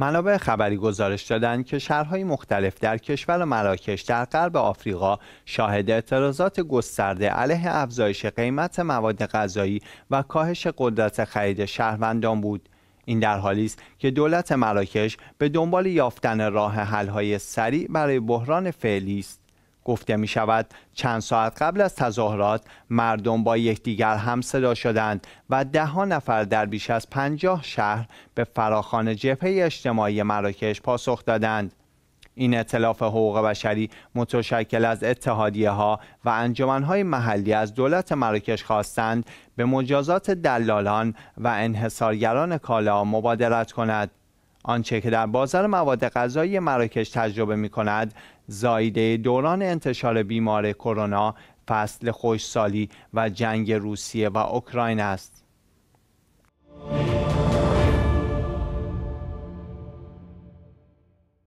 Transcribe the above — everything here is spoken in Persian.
منابع خبری گزارش دادند که شهرهای مختلف در کشور مراکش در غرب آفریقا شاهد اعتراضات گسترده علیه افزایش قیمت مواد غذایی و کاهش قدرت خرید شهروندان بود این در حالی است که دولت مراکش به دنبال یافتن راه حل‌های سریع برای بحران فعلی است گفته می شود چند ساعت قبل از تظاهرات مردم با یکدیگر هم صدا شدند و ده ها نفر در بیش از پنجاه شهر به فراخان جبهه اجتماعی مراکش پاسخ دادند. این اطلاف حقوق بشری متشکل از اتحادیه ها و های محلی از دولت مراکش خواستند به مجازات دلالان و انحصارگران کالا مبادرت کند آنچه که در بازار مواد غذایی مراکش تجربه می کند زایده دوران انتشار بیمار کرونا فصل سالی و جنگ روسیه و اوکراین است